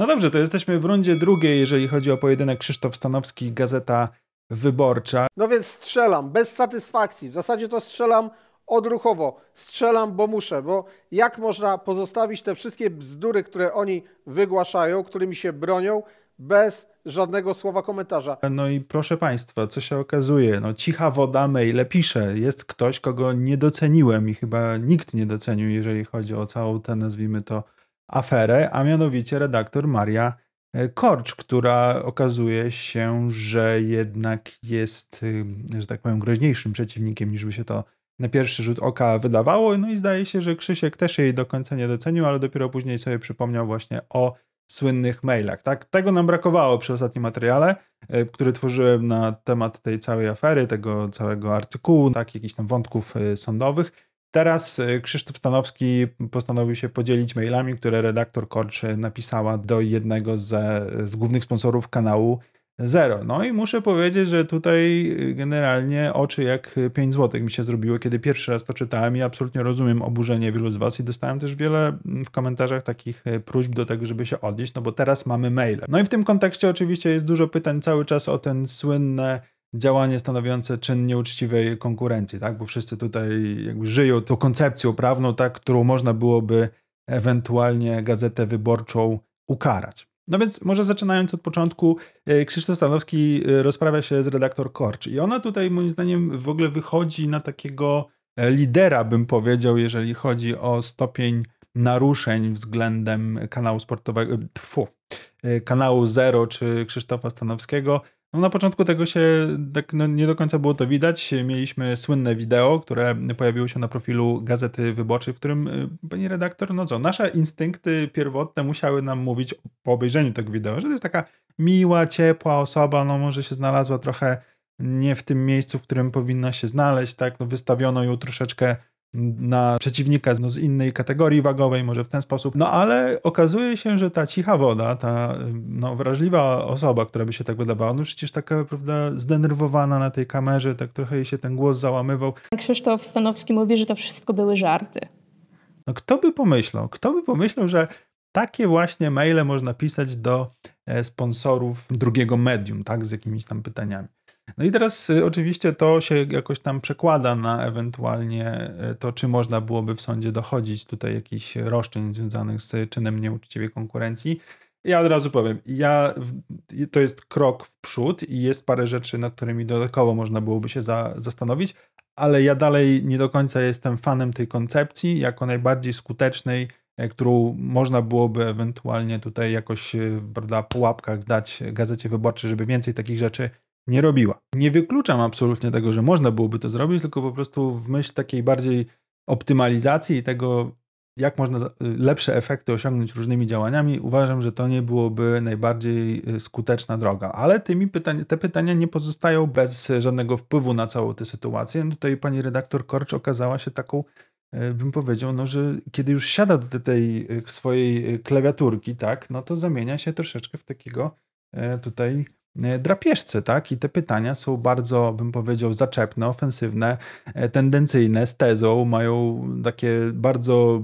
No dobrze, to jesteśmy w rundzie drugiej, jeżeli chodzi o pojedynek Krzysztof Stanowski, Gazeta Wyborcza. No więc strzelam, bez satysfakcji. W zasadzie to strzelam odruchowo. Strzelam, bo muszę, bo jak można pozostawić te wszystkie bzdury, które oni wygłaszają, którymi się bronią, bez żadnego słowa komentarza. No i proszę Państwa, co się okazuje? No cicha woda maile pisze. Jest ktoś, kogo nie doceniłem i chyba nikt nie docenił, jeżeli chodzi o całą tę, nazwijmy to, aferę, a mianowicie redaktor Maria e, Korcz, która okazuje się, że jednak jest, e, że tak powiem, groźniejszym przeciwnikiem, niż by się to na pierwszy rzut oka wydawało. No i zdaje się, że Krzysiek też jej do końca nie docenił, ale dopiero później sobie przypomniał właśnie o słynnych mailach. Tak? Tego nam brakowało przy ostatnim materiale, e, który tworzyłem na temat tej całej afery, tego całego artykułu, tak, jakichś tam wątków sądowych. Teraz e, Krzysztof Stanowski postanowił się podzielić mailami, które redaktor Korczy napisała do jednego ze, z głównych sponsorów kanału Zero. No i muszę powiedzieć, że tutaj e, generalnie oczy jak 5 zł mi się zrobiły, kiedy pierwszy raz to czytałem i absolutnie rozumiem oburzenie wielu z Was i dostałem też wiele mm, w komentarzach takich e, próśb do tego, żeby się odnieść, no bo teraz mamy maile. No i w tym kontekście oczywiście jest dużo pytań cały czas o ten słynne działanie stanowiące czyn nieuczciwej konkurencji, tak? bo wszyscy tutaj żyją tą koncepcją prawną, tak? którą można byłoby ewentualnie gazetę wyborczą ukarać. No więc może zaczynając od początku, e, Krzysztof Stanowski e, rozprawia się z redaktor Korcz i ona tutaj moim zdaniem w ogóle wychodzi na takiego e, lidera, bym powiedział, jeżeli chodzi o stopień naruszeń względem kanału sportowego, tfu, kanału Zero czy Krzysztofa Stanowskiego. No na początku tego się tak no nie do końca było to widać. Mieliśmy słynne wideo, które pojawiło się na profilu Gazety Wyborczej, w którym y, pani redaktor, no co, nasze instynkty pierwotne musiały nam mówić po obejrzeniu tego wideo, że to jest taka miła, ciepła osoba, no może się znalazła trochę nie w tym miejscu, w którym powinna się znaleźć, tak, no wystawiono ją troszeczkę na przeciwnika no, z innej kategorii wagowej, może w ten sposób. No ale okazuje się, że ta cicha woda, ta no, wrażliwa osoba, która by się tak wydawała, no przecież taka, prawda, zdenerwowana na tej kamerze, tak trochę jej się ten głos załamywał. Krzysztof Stanowski mówi, że to wszystko były żarty. No kto by pomyślał? Kto by pomyślał, że takie właśnie maile można pisać do e, sponsorów drugiego medium, tak, z jakimiś tam pytaniami. No i teraz y, oczywiście to się jakoś tam przekłada na ewentualnie y, to, czy można byłoby w sądzie dochodzić tutaj jakichś roszczeń związanych z czynem nieuczciwej konkurencji. Ja od razu powiem, ja, to jest krok w przód i jest parę rzeczy, nad którymi dodatkowo można byłoby się za, zastanowić, ale ja dalej nie do końca jestem fanem tej koncepcji jako najbardziej skutecznej, e, którą można byłoby ewentualnie tutaj jakoś y, prawda, po łapkach dać gazecie wyborczej, żeby więcej takich rzeczy nie robiła. Nie wykluczam absolutnie tego, że można byłoby to zrobić, tylko po prostu w myśl takiej bardziej optymalizacji i tego, jak można y, lepsze efekty osiągnąć różnymi działaniami, uważam, że to nie byłoby najbardziej y, skuteczna droga. Ale tymi te pytania nie pozostają bez żadnego wpływu na całą tę sytuację. No tutaj pani redaktor Korcz okazała się taką, y, bym powiedział, no, że kiedy już siada do tej swojej klawiaturki, tak, no to zamienia się troszeczkę w takiego tutaj E, drapieżce, tak? I te pytania są bardzo, bym powiedział, zaczepne, ofensywne, e, tendencyjne, z tezą, mają takie bardzo,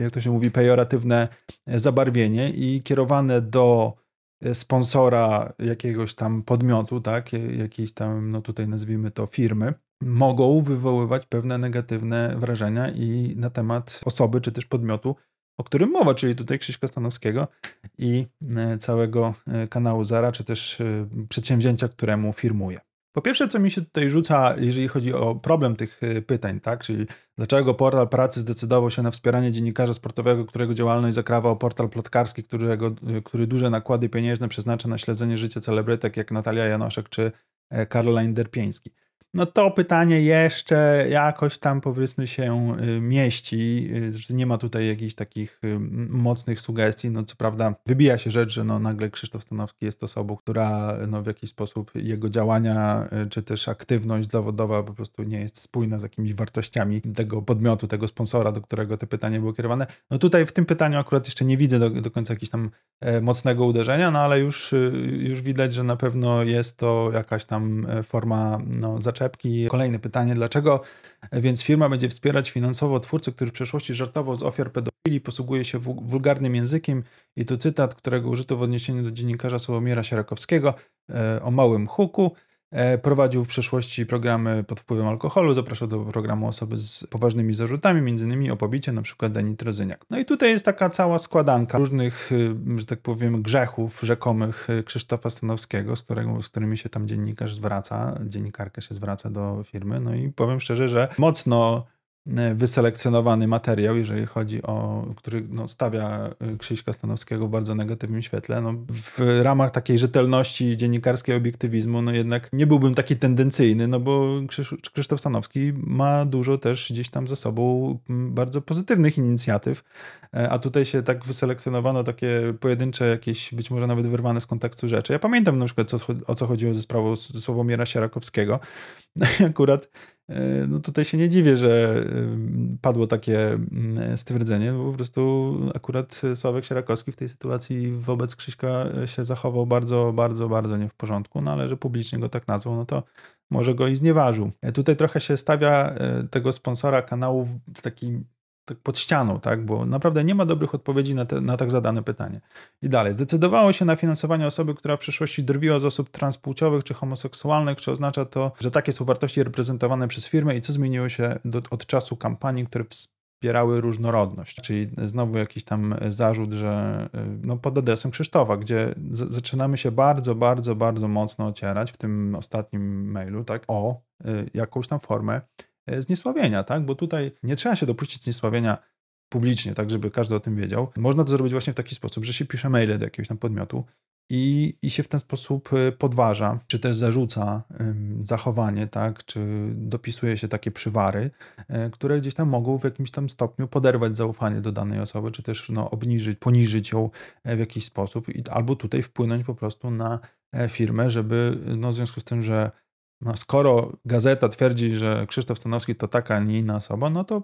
jak to się mówi, pejoratywne e, zabarwienie i kierowane do sponsora jakiegoś tam podmiotu, tak? Jakiejś tam, no tutaj nazwijmy to firmy mogą wywoływać pewne negatywne wrażenia i na temat osoby czy też podmiotu, o którym mowa, czyli tutaj Krzyśka Stanowskiego i e, całego e, kanału Zara, czy też e, przedsięwzięcia, któremu firmuje. Po pierwsze, co mi się tutaj rzuca, jeżeli chodzi o problem tych pytań, tak? czyli dlaczego portal pracy zdecydował się na wspieranie dziennikarza sportowego, którego działalność zakrawa o portal plotkarski, którego, który duże nakłady pieniężne przeznacza na śledzenie życia celebrytek jak Natalia Janoszek czy Caroline Derpieński no to pytanie jeszcze jakoś tam powiedzmy się y, mieści. Y, nie ma tutaj jakichś takich y, mocnych sugestii. No co prawda wybija się rzecz, że no nagle Krzysztof Stanowski jest osobą, która no w jakiś sposób jego działania czy też aktywność zawodowa po prostu nie jest spójna z jakimiś wartościami tego podmiotu, tego sponsora, do którego te pytanie było kierowane. No tutaj w tym pytaniu akurat jeszcze nie widzę do, do końca jakiegoś tam e, mocnego uderzenia, no ale już, już widać, że na pewno jest to jakaś tam e, forma no, zaczynania zaczepki. Kolejne pytanie, dlaczego więc firma będzie wspierać finansowo twórcę, który w przeszłości żartował z ofiar pedofilii, posługuje się wulgarnym językiem i tu cytat, którego użyto w odniesieniu do dziennikarza Sławomira Sierakowskiego e, o małym huku. E, prowadził w przeszłości programy pod wpływem alkoholu, zapraszał do programu osoby z poważnymi zarzutami, m.in. o pobicie, np. denitrozyniak. No i tutaj jest taka cała składanka różnych, e, że tak powiem, grzechów rzekomych e, Krzysztofa Stanowskiego, z, którego, z którymi się tam dziennikarz zwraca, dziennikarka się zwraca do firmy. No i powiem szczerze, że mocno E, wyselekcjonowany materiał, jeżeli chodzi o, który no, stawia e, Krzyśka Stanowskiego w bardzo negatywnym świetle. No, w ramach takiej rzetelności dziennikarskiej obiektywizmu, no jednak nie byłbym taki tendencyjny, no bo Krzysz, Krzysztof Stanowski ma dużo też gdzieś tam ze sobą bardzo pozytywnych inicjatyw, e, a tutaj się tak wyselekcjonowano takie pojedyncze jakieś, być może nawet wyrwane z kontekstu rzeczy. Ja pamiętam na przykład co, o co chodziło ze sprawą Sławomira Sierakowskiego. Akurat E, no tutaj się nie dziwię, że e, padło takie mm, stwierdzenie, bo po prostu akurat Sławek Sierakowski w tej sytuacji wobec Krzyśka e, się zachował bardzo, bardzo, bardzo nie w porządku, no ale że publicznie go tak nazwał, no to może go i znieważył. Tutaj trochę się stawia tego sponsora kanału w takim tak pod ścianą, tak? bo naprawdę nie ma dobrych odpowiedzi na, te, na tak zadane pytanie. I dalej. Zdecydowało się na finansowanie osoby, która w przyszłości drwiła z osób transpłciowych czy homoseksualnych. Czy oznacza to, że takie są wartości reprezentowane przez firmę i co zmieniło się do, od czasu kampanii, które wspierały różnorodność? Czyli znowu jakiś tam zarzut, że y, no, pod adresem Krzysztofa, gdzie z, zaczynamy się bardzo, bardzo, bardzo mocno ocierać w tym ostatnim mailu tak? o y, jakąś tam formę E, zniesławienia, tak? Bo tutaj nie trzeba się dopuścić zniesławienia publicznie, tak żeby każdy o tym wiedział. Można to zrobić właśnie w taki sposób, że się pisze maile do jakiegoś tam podmiotu i, i się w ten sposób e, podważa, czy też zarzuca zachowanie, tak, czy dopisuje się takie przywary, e, które gdzieś tam mogą w jakimś tam stopniu poderwać zaufanie do danej osoby, czy też no, obniżyć, poniżyć ją w jakiś sposób, albo tutaj wpłynąć po prostu na firmę, żeby no, w związku z tym, że no skoro gazeta twierdzi, że Krzysztof Stanowski to taka, a nie inna osoba, no to,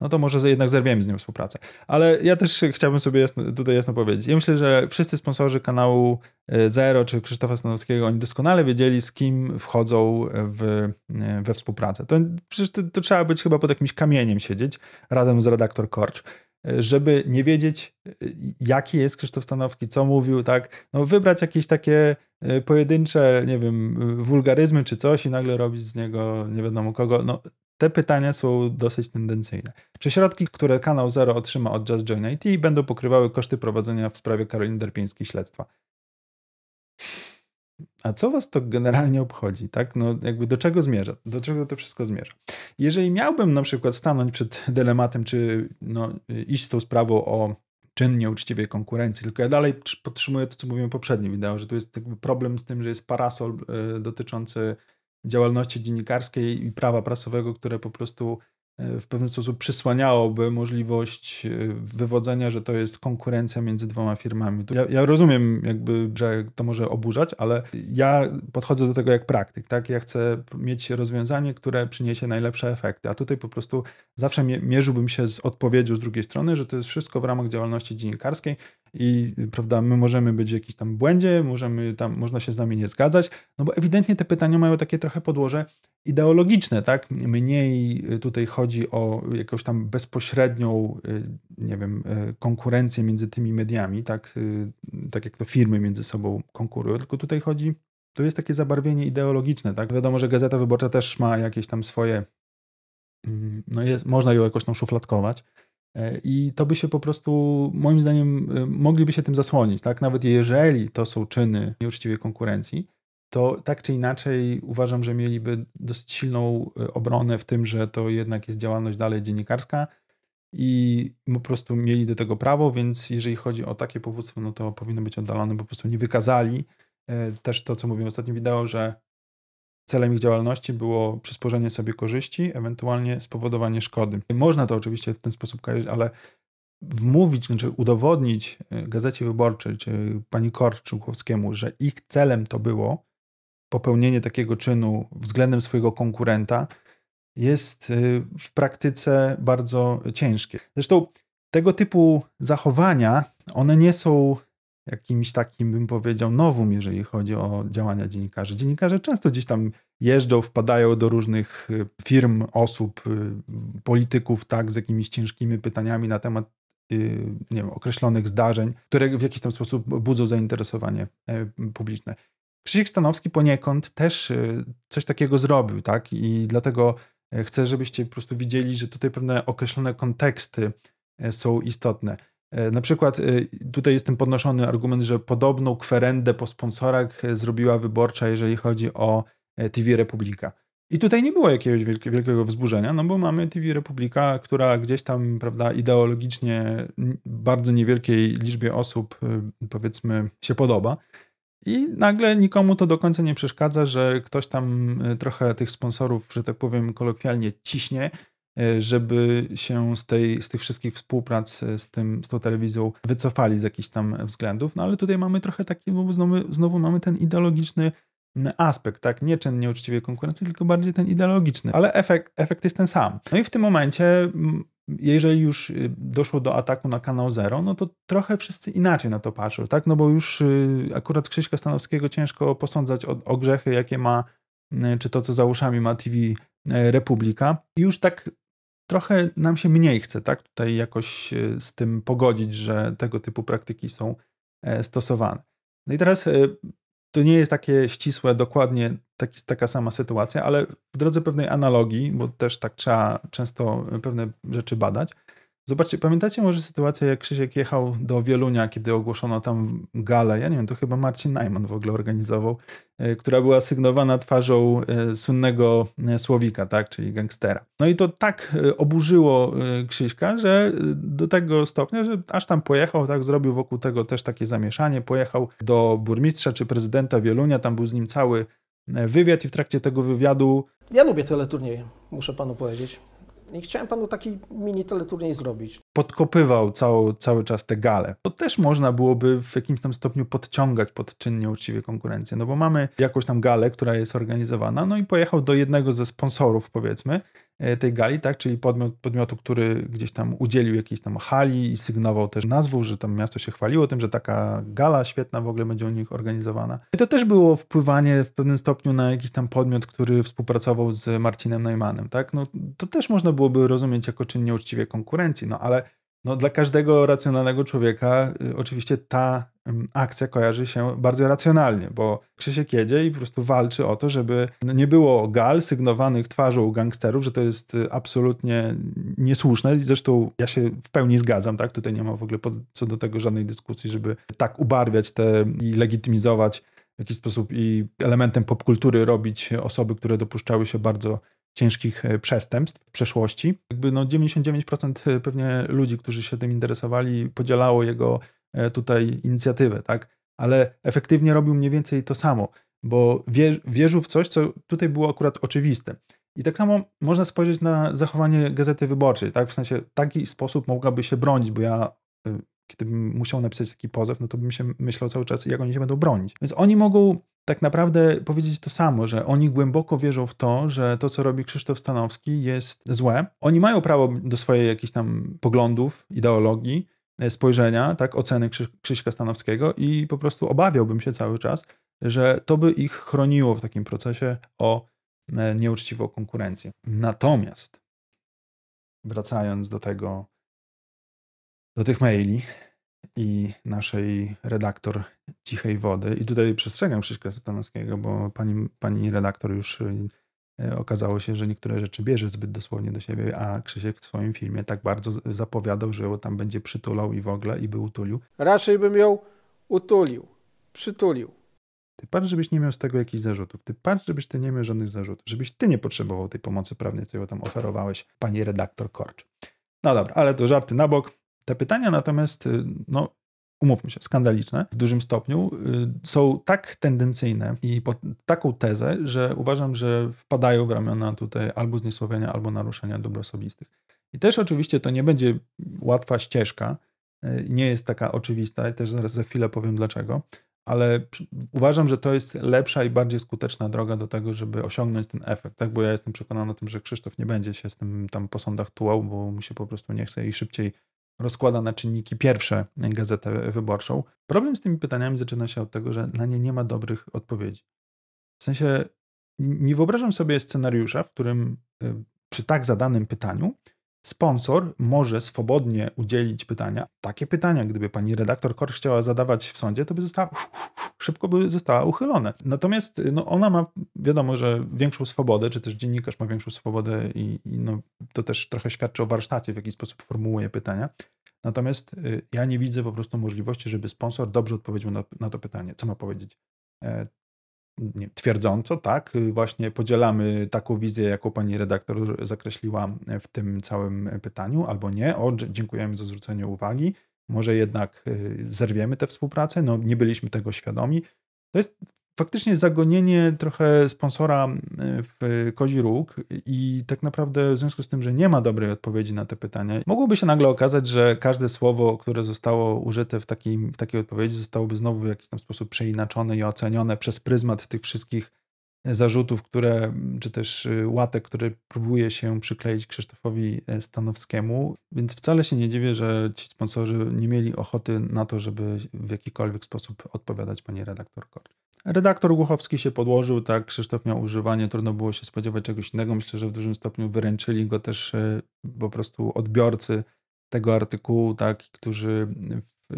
no to może jednak zerwiemy z nią współpracę. Ale ja też chciałbym sobie jasno, tutaj jasno powiedzieć. Ja myślę, że wszyscy sponsorzy kanału e, Zero czy Krzysztofa Stanowskiego, oni doskonale wiedzieli, z kim wchodzą w, e, we współpracę. To, przecież to, to trzeba być chyba pod jakimś kamieniem siedzieć razem z redaktor Korcz żeby nie wiedzieć, e, jaki jest Krzysztof Stanowski, co mówił, tak, no wybrać jakieś takie e, pojedyncze, nie wiem, wulgaryzmy czy coś i nagle robić z niego nie wiadomo kogo, no te pytania są dosyć tendencyjne. Czy środki, które kanał Zero otrzyma od Just Join IT będą pokrywały koszty prowadzenia w sprawie Karoliny Derpińskiej śledztwa? A co was to generalnie obchodzi, tak? No jakby do czego zmierza? Do czego to wszystko zmierza? Jeżeli miałbym na przykład stanąć przed dylematem, czy no, iść z tą sprawą o czyn nieuczciwej konkurencji, tylko ja dalej podtrzymuję to, co mówiłem w poprzednim wideo, że tu jest problem z tym, że jest parasol e, dotyczący działalności dziennikarskiej i prawa prasowego, które po prostu E, w pewien sposób przysłaniałoby możliwość e, wywodzenia, że to jest konkurencja między dwoma firmami. Ja, ja, rozumiem jakby, że to może oburzać, ale ja podchodzę do tego jak praktyk, tak? Ja chcę mieć rozwiązanie, które przyniesie najlepsze efekty, a tutaj po prostu zawsze mierzyłbym się z odpowiedzią z drugiej strony, że to jest wszystko w ramach działalności dziennikarskiej i prawda, my możemy być w jakimś tam błędzie, możemy tam, można się z nami nie zgadzać, no bo ewidentnie te pytania mają takie trochę podłoże ideologiczne, tak? Mniej tutaj chodzi chodzi o jakąś tam bezpośrednią, y, nie wiem, y, konkurencję między tymi mediami, tak, y, tak jak to firmy między sobą konkurują, tylko tutaj chodzi, to jest takie zabarwienie ideologiczne, tak. Wiadomo, że Gazeta Wyborcza też ma jakieś tam swoje, mm, no jest, można ją jakoś tam szufladkować, i to by się po prostu, moim zdaniem, mogliby się tym zasłonić, tak? Nawet jeżeli to są czyny nieuczciwej konkurencji, to tak czy inaczej uważam, że mieliby dosyć silną e, obronę w tym, że to jednak jest działalność dalej dziennikarska i po prostu mieli do tego prawo, więc jeżeli chodzi o takie powództwo, no to powinno być oddalone, po prostu nie wykazali e, też to, co mówiłem w ostatnim wideo, że celem ich działalności było przysporzenie sobie korzyści, ewentualnie spowodowanie szkody. Można to oczywiście w ten sposób kojarzyć, ale wmówić, czy znaczy udowodnić e, Gazecie Wyborczej, czy pani Korczukowskiemu, że ich celem to było, popełnienie takiego czynu względem swojego konkurenta jest y, w praktyce bardzo ciężkie. Zresztą tego typu zachowania, one nie są jakimś takim, bym powiedział, nowym, jeżeli chodzi o działania dziennikarzy. Dziennikarze często gdzieś tam jeżdżą, wpadają do różnych y, firm, osób, y, polityków, tak, z jakimiś ciężkimi pytaniami na temat nie wiem, określonych zdarzeń, które w jakiś tam sposób budzą zainteresowanie e, publiczne. Krzysiek Stanowski poniekąd też y, coś takiego zrobił, tak? I dlatego e, chcę, żebyście po prostu widzieli, że tutaj pewne określone konteksty e, są istotne. E, na przykład tutaj jest ten podnoszony argument, że podobną kwerendę po sponsorach zrobiła wyborcza, jeżeli chodzi o TV Republika. I tutaj nie było jakiegoś wielkiego wzburzenia, no bo mamy TV Republika, która gdzieś tam, prawda, ideologicznie bardzo niewielkiej liczbie osób, y, powiedzmy, się podoba. I nagle nikomu to do końca nie przeszkadza, że ktoś tam e, trochę tych sponsorów, że tak powiem kolokwialnie, ciśnie, e, żeby się z, tej, z tych wszystkich współprac e, z, tym, z tą telewizją wycofali z jakichś tam względów. No ale tutaj mamy trochę taki, bo znowu, znowu mamy ten ideologiczny mm, aspekt, tak? Nie czyn nieuczciwej konkurencji, tylko bardziej ten ideologiczny, ale efekt, efekt jest ten sam. No i w tym momencie mm, jeżeli już y, doszło do ataku na kanał Zero, no to trochę wszyscy inaczej na to patrzą, tak? No bo już y, akurat Krzyśka Stanowskiego ciężko posądzać o, o grzechy, jakie ma, y, czy to, co za uszami ma TV Republika. I już tak trochę nam się mniej chce, tak? Tutaj jakoś z tym pogodzić, że tego typu praktyki są e, stosowane. No i teraz e, to nie jest takie ścisłe, dokładnie taki, taka sama sytuacja, ale w drodze pewnej analogii, bo też tak trzeba często pewne rzeczy badać, Zobaczcie, pamiętacie może sytuację, jak Krzysiek jechał do Wielunia, kiedy ogłoszono tam galę, ja nie wiem, to chyba Marcin Najman w ogóle organizował, e, która była sygnowana twarzą e, słynnego e, Słowika, tak, czyli gangstera. No i to tak oburzyło Krzyśka, że do tego stopnia, że aż tam pojechał, tak, zrobił wokół tego też takie zamieszanie, pojechał do burmistrza czy prezydenta Wielunia, tam był z nim cały wywiad i w trakcie tego wywiadu... Ja lubię teleturnieje, muszę panu powiedzieć. I chciałem panu taki mini teleturniej zrobić. Podkopywał całą, cały czas te gale. To też można byłoby w jakimś tam stopniu podciągać pod czynnie uczciwie konkurencję, no bo mamy jakąś tam galę, która jest organizowana, no i pojechał do jednego ze sponsorów, powiedzmy, e, tej gali, tak, czyli podmiot, podmiotu, który gdzieś tam udzielił jakiejś tam hali i sygnował też nazwą, że tam miasto się chwaliło tym, że taka gala świetna w ogóle będzie u nich organizowana. I to też było wpływanie w pewnym stopniu na jakiś tam podmiot, który współpracował z Marcinem Neumannem, tak, no to też można było byłoby rozumieć jako czyn nieuczciwej konkurencji, no ale no, dla każdego racjonalnego człowieka y, oczywiście ta y, akcja kojarzy się bardzo racjonalnie, bo Krzysiek jedzie i po prostu walczy o to, żeby no, nie było gal sygnowanych twarzą gangsterów, że to jest y, absolutnie niesłuszne. Zresztą ja się w pełni zgadzam, tak? Tutaj nie ma w ogóle pod, co do tego żadnej dyskusji, żeby tak ubarwiać te i legitymizować w jakiś sposób i elementem popkultury robić osoby, które dopuszczały się bardzo ciężkich e, przestępstw w przeszłości. Jakby no 99% e, pewnie ludzi, którzy się tym interesowali, podzielało jego e, tutaj inicjatywę, tak? Ale efektywnie robił mniej więcej to samo, bo wier, wierzył w coś, co tutaj było akurat oczywiste. I tak samo można spojrzeć na zachowanie gazety wyborczej, tak? W sensie taki sposób mogłaby się bronić, bo ja kiedybym musiał napisać taki pozew, no to bym się myślał cały czas, jak oni się będą bronić. Więc oni mogą tak naprawdę powiedzieć to samo, że oni głęboko wierzą w to, że to, co robi Krzysztof Stanowski, jest złe. Oni mają prawo do swojej jakichś tam poglądów, ideologii, e, spojrzenia, tak, oceny Krzy Krzyśka Stanowskiego i po prostu obawiałbym się cały czas, że to by ich chroniło w takim procesie o e, nieuczciwą konkurencję. Natomiast wracając do tego, do tych maili, i naszej redaktor Cichej Wody. I tutaj przestrzegam Krzyśka Stanowskiego, bo pani, pani redaktor już y, y, okazało się, że niektóre rzeczy bierze zbyt dosłownie do siebie, a Krzysiek w swoim filmie tak bardzo zapowiadał, że ją tam będzie przytulał i w ogóle i by utulił. Raczej bym ją utulił, przytulił. Ty patrz, żebyś nie miał z tego jakichś zarzutów. Ty patrz, żebyś ty nie miał żadnych zarzutów. Żebyś ty nie potrzebował tej pomocy prawnej, co ją tam oferowałeś, pani redaktor Korcz. No dobra, ale to żarty na bok. Te pytania natomiast, y, no, umówmy się, skandaliczne w dużym stopniu, y, są tak tendencyjne i pod taką tezę, że uważam, że wpadają w ramiona tutaj albo zniesławienia, albo naruszenia dóbr osobistych. I też oczywiście to nie będzie łatwa ścieżka, y, nie jest taka oczywista i też zaraz za chwilę powiem dlaczego, ale uważam, że to jest lepsza i bardziej skuteczna droga do tego, żeby osiągnąć ten efekt, tak? Bo ja jestem przekonany o tym, że Krzysztof nie będzie się z tym tam po sądach tułał, bo mu się po prostu nie chce i szybciej rozkłada na czynniki pierwsze gazetę wyborczą. Problem z tymi pytaniami zaczyna się od tego, że na nie nie ma dobrych odpowiedzi. W sensie nie wyobrażam sobie scenariusza, w którym y, przy tak zadanym pytaniu Sponsor może swobodnie udzielić pytania. Takie pytania, gdyby pani redaktor Kor chciała zadawać w sądzie, to by została szybko by została uchylone. Natomiast no, ona ma, wiadomo, że większą swobodę, czy też dziennikarz ma większą swobodę i, i no, to też trochę świadczy o warsztacie, w jaki sposób formułuje pytania. Natomiast y, ja nie widzę po prostu możliwości, żeby sponsor dobrze odpowiedział na, na to pytanie, co ma powiedzieć. E, nie, twierdząco, tak, y, właśnie podzielamy taką wizję, jaką pani redaktor zakreśliła e, w tym całym pytaniu, albo nie, o, dziękujemy za zwrócenie uwagi, może jednak y, zerwiemy tę współpracę, no nie byliśmy tego świadomi. To jest faktycznie zagonienie trochę sponsora y, w kozi róg i tak naprawdę w związku z tym, że nie ma dobrej odpowiedzi na te pytania, mogłoby się nagle okazać, że każde słowo, które zostało użyte w takiej, w takiej odpowiedzi, zostałoby znowu w jakiś tam sposób przeinaczone i ocenione przez pryzmat tych wszystkich zarzutów, które, czy też y, łatek, które próbuje się przykleić Krzysztofowi e, Stanowskiemu, więc wcale się nie dziwię, że ci sponsorzy nie mieli ochoty na to, żeby w jakikolwiek sposób odpowiadać pani redaktor Korcz. Redaktor Głuchowski się podłożył, tak, Krzysztof miał używanie, trudno było się spodziewać czegoś innego. Myślę, że w dużym stopniu wyręczyli go też e, po prostu odbiorcy tego artykułu, tak, którzy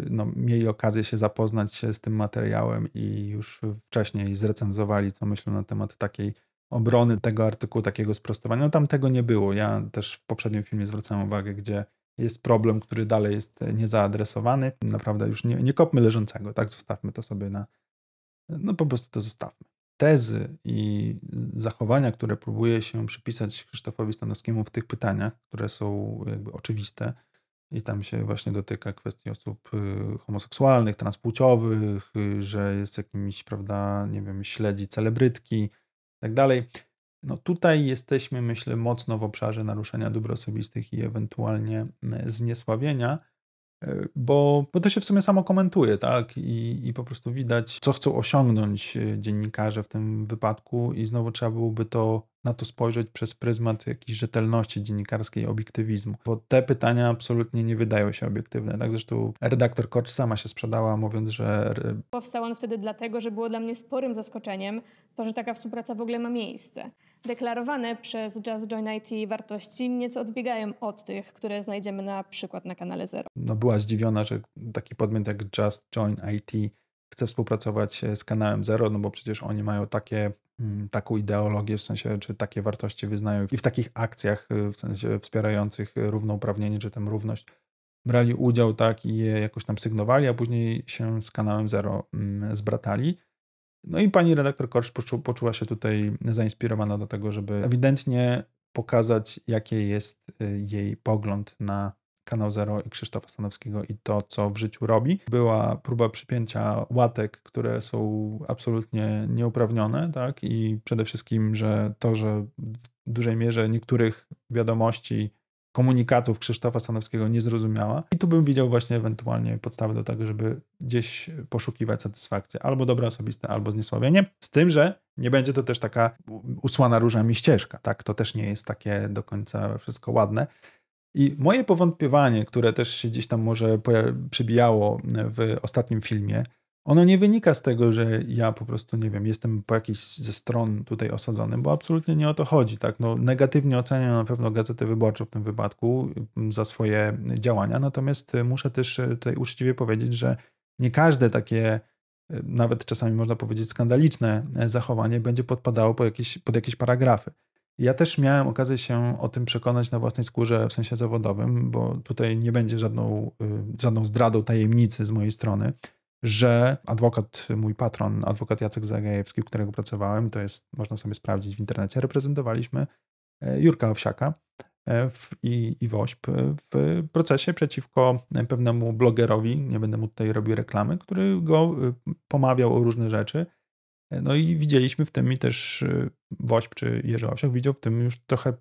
no, mieli okazję się zapoznać się z tym materiałem i już wcześniej zrecenzowali, co myślą na temat takiej obrony tego artykułu, takiego sprostowania. No tam tego nie było. Ja też w poprzednim filmie zwracałem uwagę, gdzie jest problem, który dalej jest e, niezaadresowany. Naprawdę już nie, nie kopmy leżącego, tak? Zostawmy to sobie na no po prostu to zostawmy. Tezy i zachowania, które próbuje się przypisać Krzysztofowi Stanowskiemu w tych pytaniach, które są jakby oczywiste, i tam się właśnie dotyka kwestii osób y, homoseksualnych, transpłciowych, y, że jest jakimś, prawda, nie wiem, śledzi celebrytki i tak dalej. No tutaj jesteśmy, myślę, mocno w obszarze naruszenia dóbr osobistych i ewentualnie y, zniesławienia bo, bo to się w sumie samo komentuje, tak? I, I po prostu widać, co chcą osiągnąć e, dziennikarze w tym wypadku, i znowu trzeba byłoby to na to spojrzeć przez pryzmat jakiejś rzetelności dziennikarskiej, obiektywizmu, bo te pytania absolutnie nie wydają się obiektywne. Tak zresztą redaktor Kocz sama się sprzedała, mówiąc, że. Powstał on wtedy dlatego, że było dla mnie sporym zaskoczeniem to, że taka współpraca w ogóle ma miejsce deklarowane przez Just Join IT wartości nieco odbiegają od tych, które znajdziemy na przykład na kanale Zero. No była zdziwiona, że taki podmiot jak Just Join IT chce współpracować e, z kanałem Zero, no bo przecież oni mają takie, mm, taką ideologię, w sensie, czy takie wartości wyznają i w takich akcjach, e, w sensie wspierających e, równouprawnienie, czy tam równość, brali udział, tak, i je jakoś tam sygnowali, a później się z kanałem Zero mm, zbratali. No i pani redaktor Korsz poczu poczuła się tutaj zainspirowana do tego, żeby ewidentnie pokazać, jaki jest y, jej pogląd na Kanał Zero i Krzysztofa Stanowskiego i to, co w życiu robi. Była próba przypięcia łatek, które są absolutnie nieuprawnione, tak? I przede wszystkim, że to, że w dużej mierze niektórych wiadomości komunikatów Krzysztofa Stanowskiego nie zrozumiała. I tu bym widział właśnie ewentualnie podstawy do tego, żeby gdzieś poszukiwać satysfakcji albo dobra osobiste, albo zniesławienie. Z tym, że nie będzie to też taka usłana różami ścieżka, tak? To też nie jest takie do końca wszystko ładne. I moje powątpiewanie, które też się gdzieś tam może przybijało w ostatnim filmie, ono nie wynika z tego, że ja po prostu, nie wiem, jestem po jakiejś ze stron tutaj osadzony, bo absolutnie nie o to chodzi. Tak? No, negatywnie oceniam na pewno Gazetę Wyborczą w tym wypadku mm, za swoje działania, natomiast y, muszę też y, tutaj uczciwie powiedzieć, że nie każde takie, y, nawet czasami można powiedzieć skandaliczne zachowanie będzie podpadało pod jakieś, pod jakieś paragrafy. Ja też miałem okazję się o tym przekonać na własnej skórze w sensie zawodowym, bo tutaj nie będzie żadną, żadną zdradą tajemnicy z mojej strony że adwokat, mój patron, adwokat Jacek Zagajewski, u którego pracowałem, to jest, można sobie sprawdzić w internecie, reprezentowaliśmy e, Jurka Owsiaka e, w, i, i WOŚP e, w procesie przeciwko pewnemu blogerowi, nie będę mu tutaj robił reklamy, który go pomawiał o różne rzeczy. No i widzieliśmy w tym i też WOŚP czy Jerzy Owsiak widział w tym już trochę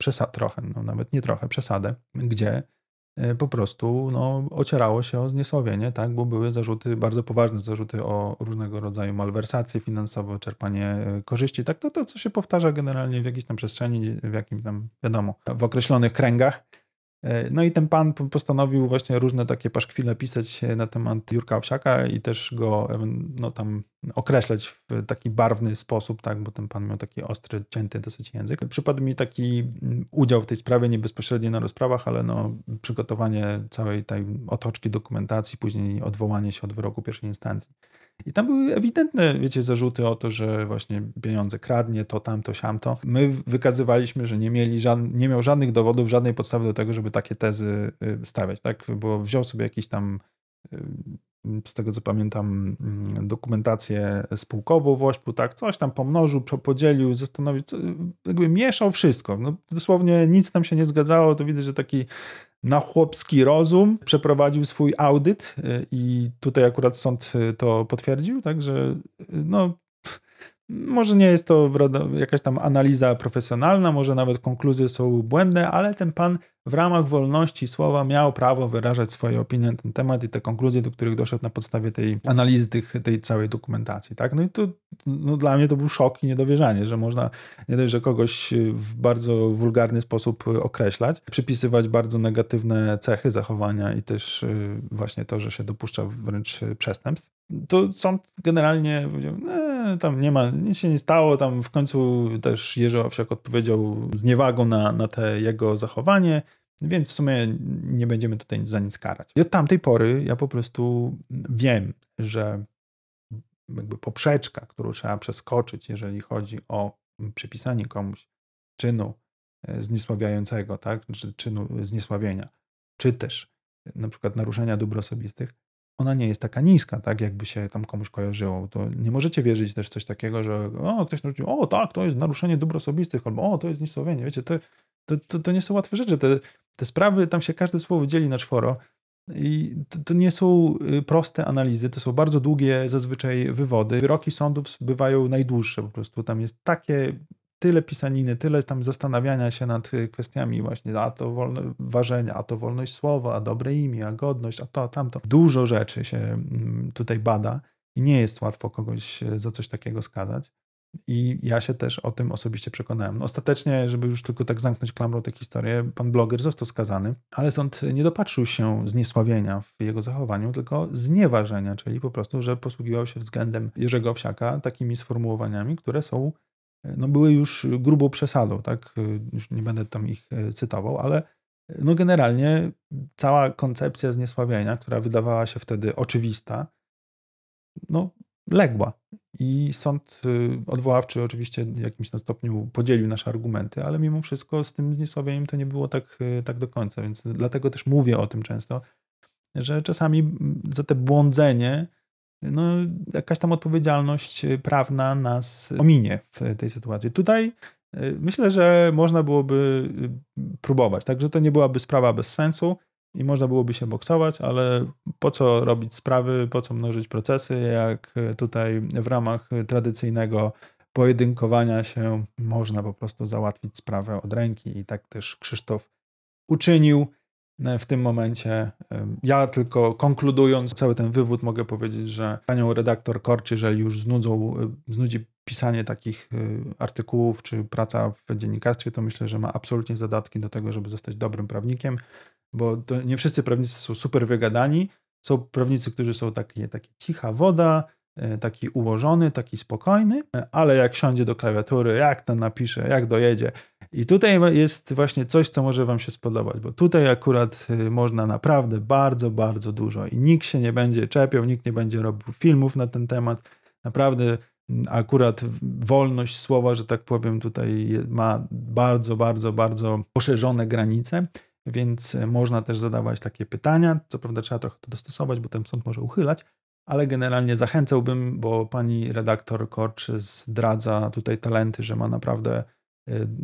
przesad, trochę, no nawet nie trochę, przesadę, gdzie E, po prostu no, ocierało się o zniesławienie, tak? bo były zarzuty, bardzo poważne zarzuty o różnego rodzaju malwersacje finansowe, czerpanie e, korzyści, tak to, to co się powtarza generalnie w jakiejś tam przestrzeni, w jakim tam, wiadomo, w określonych kręgach, E, no i ten pan postanowił właśnie różne takie paszkwile pisać e, na temat Jurka Owsiaka i też go no, tam określać w taki barwny sposób, tak, bo ten pan miał taki ostry, cięty dosyć język. Przypadł mi taki mm, udział w tej sprawie, nie bezpośrednio na rozprawach, ale no, przygotowanie całej tej otoczki dokumentacji, później odwołanie się od wyroku pierwszej instancji. I tam były ewidentne, wiecie, zarzuty o to, że właśnie pieniądze kradnie, to tamto, siamto. My wykazywaliśmy, że nie, mieli żad- nie miał żadnych dowodów, żadnej podstawy do tego, żeby takie tezy y, stawiać, tak? Bo wziął sobie jakiś tam y, z tego co pamiętam, mm, dokumentację spółkową w Ośpu, tak, coś tam pomnożył, podzielił, zastanowił, jakby mieszał wszystko. No, dosłownie nic tam się nie zgadzało, to widzę, że taki na chłopski rozum przeprowadził swój audyt y, i tutaj akurat sąd y, to potwierdził, także y, no, może nie jest to jakaś tam analiza profesjonalna, może nawet konkluzje są błędne, ale ten pan w ramach wolności słowa miał prawo wyrażać swoje opinie na ten temat i te konkluzje, do których doszedł na podstawie tej analizy tych, tej całej dokumentacji. Tak? No i to no dla mnie to był szok i niedowierzanie, że można nie dość, że kogoś w bardzo wulgarny sposób określać, przypisywać bardzo negatywne cechy zachowania i też y, właśnie to, że się dopuszcza wręcz przestępstw to sąd generalnie powiedział, e, tam nie ma, nic się nie stało, tam w końcu też Jerzy Owsiak odpowiedział z niewagą na, na te jego zachowanie, więc w sumie nie będziemy tutaj za nic karać. I od tamtej pory ja po prostu wiem, że jakby poprzeczka, którą trzeba przeskoczyć, jeżeli chodzi o przypisanie komuś czynu e, zniesławiającego, tak, czy czynu zniesławienia, czy też na przykład naruszenia dóbr osobistych, ona nie jest taka niska, tak jakby się tam komuś kojarzyło. To nie możecie wierzyć też coś takiego, że o, ktoś narzucił, o tak, to jest naruszenie dóbr osobistych, albo o, to jest zniesławienie. Wiecie, to, to, to, to, nie są łatwe rzeczy. Te, te sprawy, tam się każde słowo dzieli na czworo. I to, to, nie są y, proste analizy, to są bardzo długie zazwyczaj wywody. Wyroki sądów bywają najdłuższe po prostu. Tam jest takie tyle pisaniny, tyle tam zastanawiania się nad y, kwestiami właśnie, a to wolno, ważenia, a to wolność słowa, a dobre imię, a godność, a to, a tamto. Dużo rzeczy się mm, tutaj bada i nie jest łatwo kogoś y, za coś takiego skazać. I ja się też o tym osobiście przekonałem. No, ostatecznie, żeby już tylko tak zamknąć klamrą tę historię, pan bloger został skazany, ale sąd nie dopatrzył się zniesławienia w jego zachowaniu, tylko znieważenia, czyli po prostu, że posługiwał się względem Jerzego Owsiaka takimi sformułowaniami, które są no, były już grubą przesadą, tak? Już nie będę tam ich e, cytował, ale e, no generalnie cała koncepcja zniesławienia, która wydawała się wtedy oczywista, no legła. I sąd e, odwoławczy oczywiście w jakimś na stopniu podzielił nasze argumenty, ale mimo wszystko z tym zniesławieniem to nie było tak, tak do końca, więc dlatego też mówię o tym często, że czasami za te błądzenie no, jakaś tam odpowiedzialność y, prawna nas ominie w tej sytuacji. Tutaj y, myślę, że można byłoby y, próbować, także to nie byłaby sprawa bez sensu i można byłoby się boksować, ale po co robić sprawy, po co mnożyć procesy, jak tutaj w ramach tradycyjnego pojedynkowania się można po prostu załatwić sprawę od ręki i tak też Krzysztof uczynił. E, w tym momencie. E, ja tylko konkludując cały ten wywód mogę powiedzieć, że panią redaktor Korczy, jeżeli już znudzą, e, znudzi pisanie takich artykułów czy praca w dziennikarstwie, to myślę, że ma absolutnie zadatki do tego, żeby zostać dobrym prawnikiem, bo nie wszyscy prawnicy są super wygadani. Są prawnicy, którzy są takie, takie cicha woda, taki ułożony, taki spokojny, ale jak siądzie do klawiatury, jak ten napisze, jak dojedzie, i tutaj jest właśnie coś, co może Wam się spodobać, bo tutaj akurat y, można naprawdę bardzo, bardzo dużo i nikt się nie będzie czepiał, nikt nie będzie robił filmów na ten temat. Naprawdę mm, akurat wolność słowa, że tak powiem, tutaj ma bardzo, bardzo, bardzo poszerzone granice, więc y, można też zadawać takie pytania. Co prawda trzeba trochę to dostosować, bo ten sąd może uchylać, ale generalnie zachęcałbym, bo pani redaktor Korcz zdradza tutaj talenty, że ma naprawdę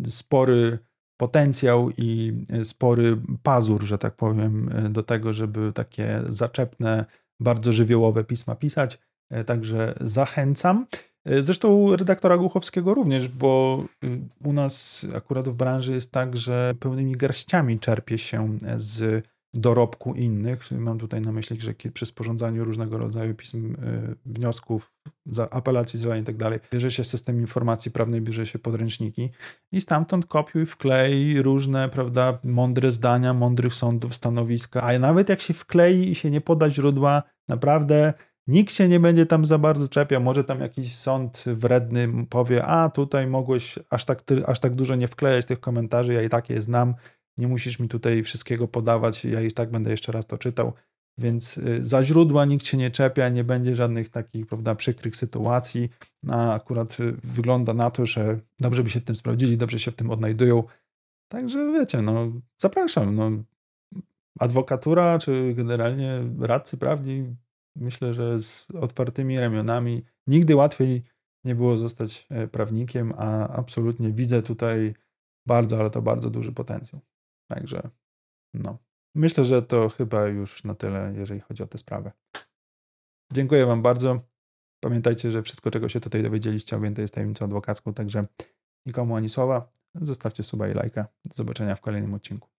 E, spory potencjał i e, spory pazur, że tak powiem, e, do tego, żeby takie zaczepne, bardzo żywiołowe pisma pisać. Także zachęcam. Zresztą redaktora Głuchowskiego również, bo y, u nas akurat w branży jest tak, że pełnymi garściami czerpie się z dorobku innych. Mam tutaj na myśli, że przy sporządzaniu różnego rodzaju pism, y, wniosków, apelacji, zadań i tak dalej, bierze się system informacji prawnej, bierze się podręczniki i stamtąd kopiuj, wklej różne, prawda, mądre zdania, mądrych sądów, stanowiska, a nawet jak się wklei i się nie poda źródła, naprawdę Nikt się nie będzie tam za bardzo czepiał. Może tam jakiś sąd wredny powie: A tutaj mogłeś aż tak, aż tak dużo nie wklejać tych komentarzy, ja i tak je znam, nie musisz mi tutaj wszystkiego podawać, ja i tak będę jeszcze raz to czytał. Więc y, za źródła nikt się nie czepia, nie będzie żadnych takich, prawda, przykrych sytuacji. A akurat y, wygląda na to, że dobrze by się w tym sprawdzili, dobrze się w tym odnajdują. Także wiecie, no zapraszam. No, adwokatura czy generalnie radcy prawni, myślę, że z otwartymi ramionami nigdy łatwiej nie było zostać e, prawnikiem, a absolutnie widzę tutaj bardzo, ale to bardzo duży potencjał. Także no. Myślę, że to chyba już na tyle, jeżeli chodzi o tę sprawę. Dziękuję Wam bardzo. Pamiętajcie, że wszystko, czego się tutaj dowiedzieliście, objęte jest tajemnicą adwokacką, także nikomu ani słowa. Zostawcie suba i lajka. Do zobaczenia w kolejnym odcinku.